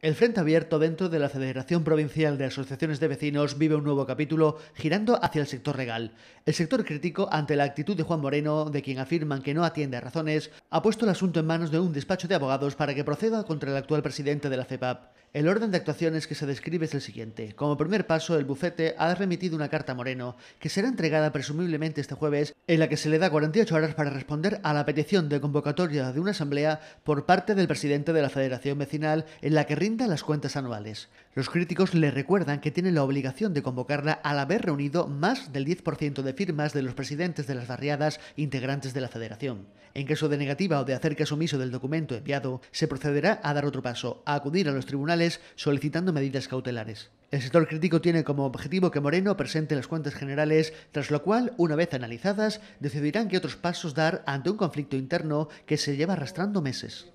El Frente Abierto dentro de la Federación Provincial de Asociaciones de Vecinos vive un nuevo capítulo girando hacia el sector regal. El sector crítico ante la actitud de Juan Moreno, de quien afirman que no atiende a razones, ha puesto el asunto en manos de un despacho de abogados para que proceda contra el actual presidente de la CEPAP. El orden de actuaciones que se describe es el siguiente. Como primer paso, el bufete ha remitido una carta a Moreno, que será entregada presumiblemente este jueves, en la que se le da 48 horas para responder a la petición de convocatoria de una asamblea por parte del presidente de la Federación Vecinal en la que rinda las cuentas anuales. Los críticos le recuerdan que tiene la obligación de convocarla al haber reunido más del 10% de firmas de los presidentes de las barriadas integrantes de la Federación. En caso de negativa o de hacer caso omiso del documento enviado, se procederá a dar otro paso, a acudir a los tribunales solicitando medidas cautelares. El sector crítico tiene como objetivo que Moreno presente las cuentas generales, tras lo cual, una vez analizadas, decidirán qué otros pasos dar ante un conflicto interno que se lleva arrastrando meses.